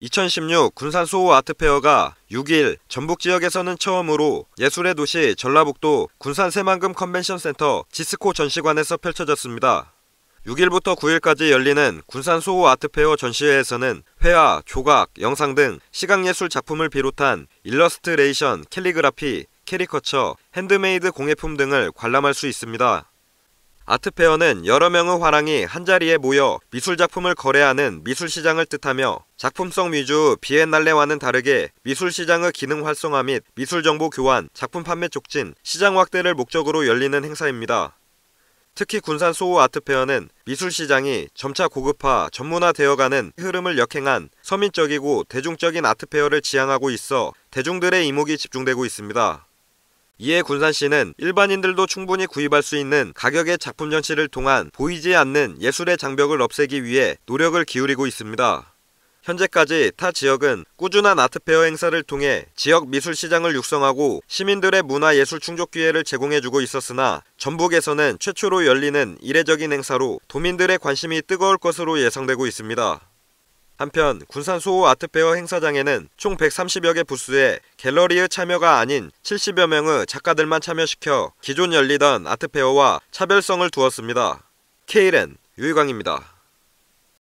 2016 군산 소호 아트페어가 6일 전북 지역에서는 처음으로 예술의 도시 전라북도 군산 새만금 컨벤션 센터 지스코 전시관에서 펼쳐졌습니다. 6일부터 9일까지 열리는 군산 소호 아트페어 전시회에서는 회화, 조각, 영상 등 시각예술 작품을 비롯한 일러스트레이션, 캘리그라피, 캐리커처, 핸드메이드 공예품 등을 관람할 수 있습니다. 아트페어는 여러 명의 화랑이 한자리에 모여 미술 작품을 거래하는 미술 시장을 뜻하며 작품성 위주 비엔날레와는 다르게 미술 시장의 기능 활성화 및 미술 정보 교환, 작품 판매 촉진, 시장 확대를 목적으로 열리는 행사입니다. 특히 군산 소호 아트페어는 미술 시장이 점차 고급화, 전문화되어가는 흐름을 역행한 서민적이고 대중적인 아트페어를 지향하고 있어 대중들의 이목이 집중되고 있습니다. 이에 군산 시는 일반인들도 충분히 구입할 수 있는 가격의 작품 전시를 통한 보이지 않는 예술의 장벽을 없애기 위해 노력을 기울이고 있습니다. 현재까지 타 지역은 꾸준한 아트페어 행사를 통해 지역 미술 시장을 육성하고 시민들의 문화 예술 충족 기회를 제공해주고 있었으나 전북에서는 최초로 열리는 이례적인 행사로 도민들의 관심이 뜨거울 것으로 예상되고 있습니다. 한편 군산 소호 아트페어 행사장에는 총 130여 개 부스에 갤러리의 참여가 아닌 70여 명의 작가들만 참여시켜 기존 열리던 아트페어와 차별성을 두었습니다. 케이렌 유희광입니다.